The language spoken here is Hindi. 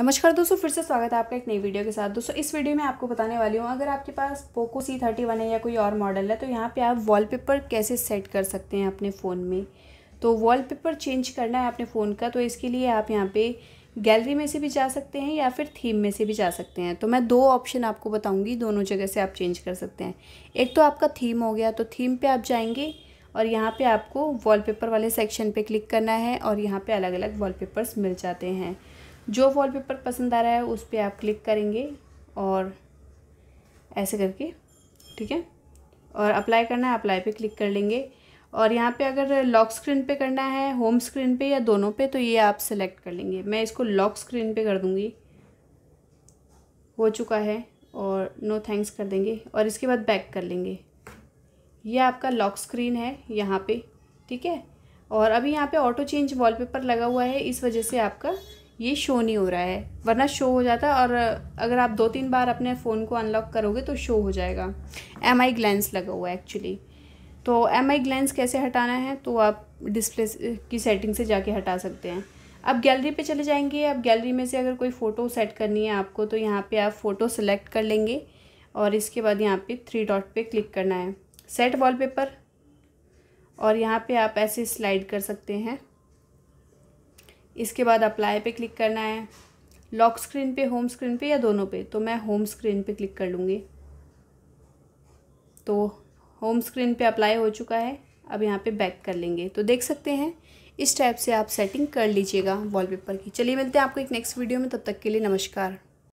नमस्कार दोस्तों फिर से स्वागत है आपका एक नई वीडियो के साथ दोस्तों इस वीडियो में आपको बताने वाली हूँ अगर आपके पास पोको सी थर्टी वन है या कोई और मॉडल है तो यहाँ पे आप वॉलपेपर कैसे सेट कर सकते हैं अपने फ़ोन में तो वॉलपेपर चेंज करना है अपने फ़ोन का तो इसके लिए आप यहाँ पे गैलरी में से भी जा सकते हैं या फिर थीम में से भी जा सकते हैं तो मैं दो ऑप्शन आपको बताऊँगी दोनों जगह से आप चेंज कर सकते हैं एक तो आपका थीम हो गया तो थीम पर आप जाएंगे और यहाँ पर आपको वॉल वाले सेक्शन पर क्लिक करना है और यहाँ पर अलग अलग वॉल मिल जाते हैं जो वॉलपेपर पसंद आ रहा है उस पर आप क्लिक करेंगे और ऐसे करके ठीक है और अप्लाई करना है अप्लाई पे क्लिक कर लेंगे और यहाँ पे अगर लॉक स्क्रीन पे करना है होम स्क्रीन पे या दोनों पे तो ये आप सेलेक्ट कर लेंगे मैं इसको लॉक स्क्रीन पे कर दूँगी हो चुका है और नो थैंक्स कर देंगे और इसके बाद बैक कर लेंगे ये आपका लॉक स्क्रीन है यहाँ पे ठीक है और अभी यहाँ पे ऑटो चेंज वॉलपेपर लगा हुआ है इस वजह से आपका ये शो नहीं हो रहा है वरना शो हो जाता और अगर आप दो तीन बार अपने फ़ोन को अनलॉक करोगे तो शो हो जाएगा एम आई ग्लैंस लगा हुआ है एक्चुअली तो एम आई ग्लैंस कैसे हटाना है तो आप डिस्प्ले की सेटिंग से जाके हटा सकते हैं अब गैलरी पे चले जाएंगे अब गैलरी में से अगर कोई फ़ोटो सेट करनी है आपको तो यहाँ पे आप फ़ोटो सेलेक्ट कर लेंगे और इसके बाद यहाँ पे थ्री डॉट पे क्लिक करना है सेट वॉलपेपर और यहाँ पे आप ऐसे स्लाइड कर सकते हैं इसके बाद अप्लाई पे क्लिक करना है लॉक स्क्रीन पे होम स्क्रीन पे या दोनों पे तो मैं होम स्क्रीन पे क्लिक कर लूँगी तो होम स्क्रीन पे अप्लाई हो चुका है अब यहाँ पे बैक कर लेंगे तो देख सकते हैं इस टाइप से आप सेटिंग कर लीजिएगा वॉलपेपर की चलिए मिलते हैं आपको एक नेक्स्ट वीडियो में तब तक के लिए नमस्कार